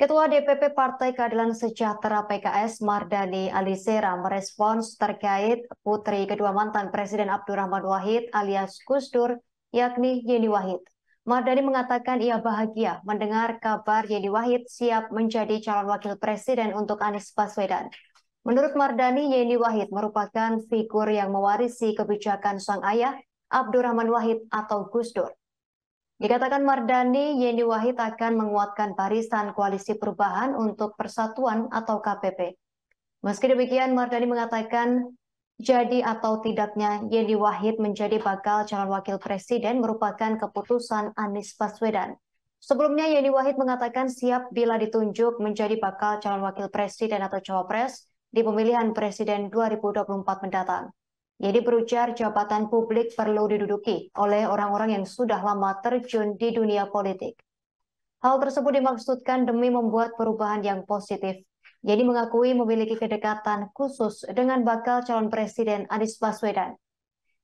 Ketua DPP Partai Keadilan Sejahtera PKS Mardani Alisera merespons terkait putri kedua mantan Presiden Abdurrahman Wahid alias Gus Dur yakni Yeni Wahid. Mardani mengatakan ia bahagia mendengar kabar Yeni Wahid siap menjadi calon wakil presiden untuk Anies Baswedan. Menurut Mardani, Yeni Wahid merupakan figur yang mewarisi kebijakan sang ayah Abdurrahman Wahid atau Gus Dur. Dikatakan Mardani, Yeni Wahid akan menguatkan barisan koalisi perubahan untuk persatuan atau KPP. Meski demikian, Mardani mengatakan jadi atau tidaknya Yeni Wahid menjadi bakal calon wakil presiden merupakan keputusan Anies Baswedan. Sebelumnya Yeni Wahid mengatakan siap bila ditunjuk menjadi bakal calon wakil presiden atau cawapres di pemilihan presiden 2024 mendatang. Jadi berujar jabatan publik perlu diduduki oleh orang-orang yang sudah lama terjun di dunia politik. Hal tersebut dimaksudkan demi membuat perubahan yang positif. Jadi mengakui memiliki kedekatan khusus dengan bakal calon presiden Anies Baswedan.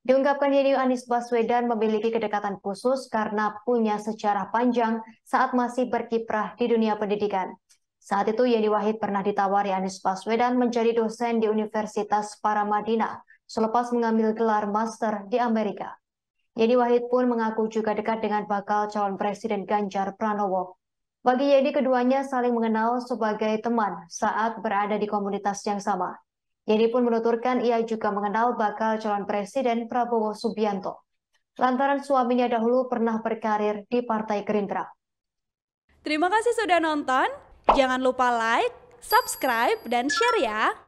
Diungkapkan Yeni Anies Baswedan memiliki kedekatan khusus karena punya sejarah panjang saat masih berkiprah di dunia pendidikan. Saat itu Yeni Wahid pernah ditawari Anies Baswedan menjadi dosen di Universitas Paramadina selepas mengambil gelar master di Amerika. Yeni Wahid pun mengaku juga dekat dengan bakal calon Presiden Ganjar Pranowo. Bagi Yeni, keduanya saling mengenal sebagai teman saat berada di komunitas yang sama. Yeni pun menuturkan ia juga mengenal bakal calon Presiden Prabowo Subianto. Lantaran suaminya dahulu pernah berkarir di Partai Gerindra. Terima kasih sudah nonton. Jangan lupa like, subscribe, dan share ya.